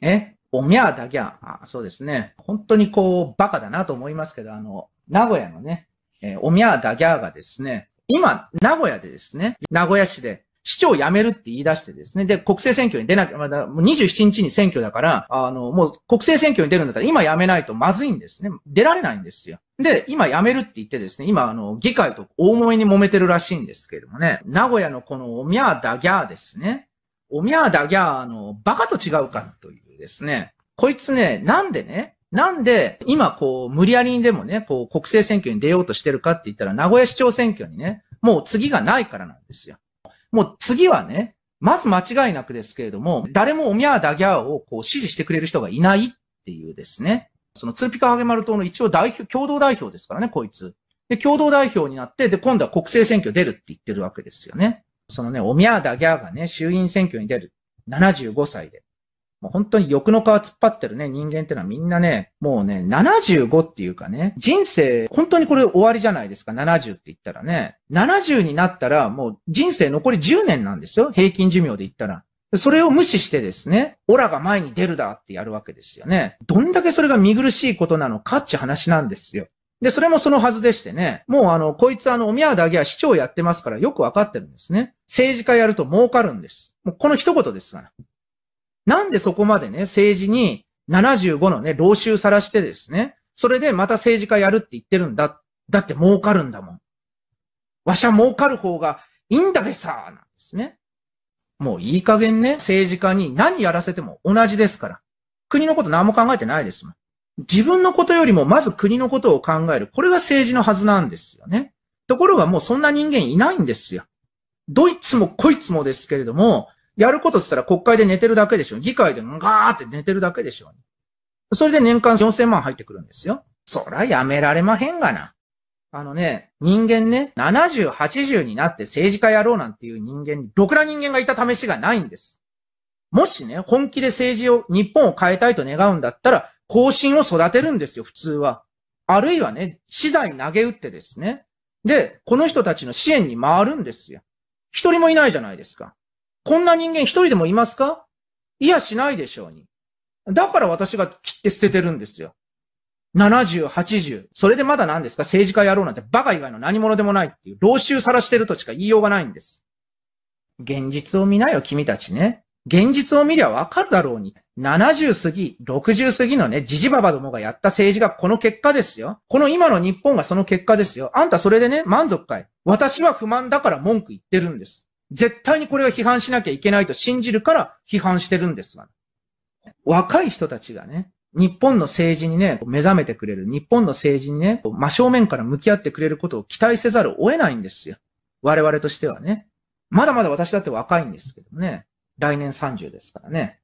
えおみゃーだぎゃあ、そうですね。本当にこう、バカだなと思いますけど、あの、名古屋のね、えー、おみゃーだぎゃーがですね、今、名古屋でですね、名古屋市で、市長を辞めるって言い出してですね。で、国政選挙に出なきゃ、まだ、もう27日に選挙だから、あの、もう国政選挙に出るんだったら今辞めないとまずいんですね。出られないんですよ。で、今辞めるって言ってですね、今あの、議会と大揉めに揉めてるらしいんですけれどもね。名古屋のこのおみゃーだぎゃーですね。おみゃーだぎゃーのバカと違うかというですね、こいつね、なんでね、なんで、今こう、無理やりにでもね、こう、国政選挙に出ようとしてるかって言ったら、名古屋市長選挙にね、もう次がないからなんですよ。もう次はね、まず間違いなくですけれども、誰もおみゃーだぎゃーをこう、支持してくれる人がいないっていうですね、そのツーピカハゲマル党の一応代表、共同代表ですからね、こいつ。で、共同代表になって、で、今度は国政選挙出るって言ってるわけですよね。そのね、おみゃーだぎゃーがね、衆院選挙に出る。75歳で。もう本当に欲の皮突っ張ってるね、人間ってのはみんなね、もうね、75っていうかね、人生、本当にこれ終わりじゃないですか、70って言ったらね。70になったら、もう人生残り10年なんですよ、平均寿命で言ったら。それを無視してですね、オラが前に出るだってやるわけですよね。どんだけそれが見苦しいことなのかって話なんですよ。で、それもそのはずでしてね、もうあの、こいつあの、お宮だけは市長やってますからよくわかってるんですね。政治家やると儲かるんです。もうこの一言ですから。なんでそこまでね、政治に75のね、老衆さらしてですね、それでまた政治家やるって言ってるんだ。だって儲かるんだもん。わしゃ儲かる方がいいんだべさーなんですね。もういい加減ね、政治家に何やらせても同じですから。国のこと何も考えてないですもん。自分のことよりもまず国のことを考える。これが政治のはずなんですよね。ところがもうそんな人間いないんですよ。どいつもこいつもですけれども、やることって言ったら国会で寝てるだけでしょ。議会でガーって寝てるだけでしょ。それで年間4000万入ってくるんですよ。そらやめられまへんがな。あのね、人間ね、70、80になって政治家やろうなんていう人間に、ろくな人間がいた試しがないんです。もしね、本気で政治を、日本を変えたいと願うんだったら、方針を育てるんですよ、普通は。あるいはね、資材投げ打ってですね。で、この人たちの支援に回るんですよ。一人もいないじゃないですか。こんな人間一人でもいますかいやしないでしょうに。だから私が切って捨ててるんですよ。70、80。それでまだ何ですか政治家やろうなんてバカ以外の何者でもないっていう、老衆さらしてるとしか言いようがないんです。現実を見なよ、君たちね。現実を見りゃわかるだろうに。70過ぎ、60過ぎのね、じじばばどもがやった政治がこの結果ですよ。この今の日本がその結果ですよ。あんたそれでね、満足かい私は不満だから文句言ってるんです。絶対にこれを批判しなきゃいけないと信じるから批判してるんですが。若い人たちがね、日本の政治にね、目覚めてくれる、日本の政治にね、真正面から向き合ってくれることを期待せざるを得ないんですよ。我々としてはね。まだまだ私だって若いんですけどね。来年30ですからね。